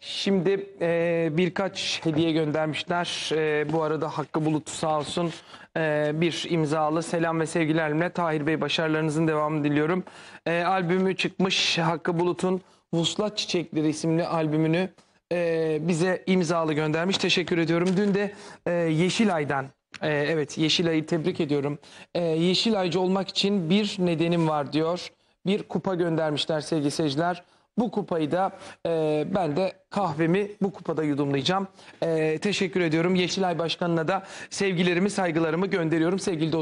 Şimdi e, birkaç hediye göndermişler. E, bu arada Hakkı Bulut sağ olsun e, bir imzalı selam ve sevgilerimle Tahir Bey başarılarınızın devamını diliyorum. E, albümü çıkmış Hakkı Bulut'un Vuslat Çiçekleri isimli albümünü e, bize imzalı göndermiş. Teşekkür ediyorum. Dün de e, Yeşilay'dan ee, evet Yeşilay'ı tebrik ediyorum. Ee, Yeşilaycı olmak için bir nedenim var diyor. Bir kupa göndermişler sevgili seyirciler. Bu kupayı da e, ben de kahvemi bu kupada yudumlayacağım. E, teşekkür ediyorum. Yeşilay Başkanı'na da sevgilerimi, saygılarımı gönderiyorum. Sevgili dostlar.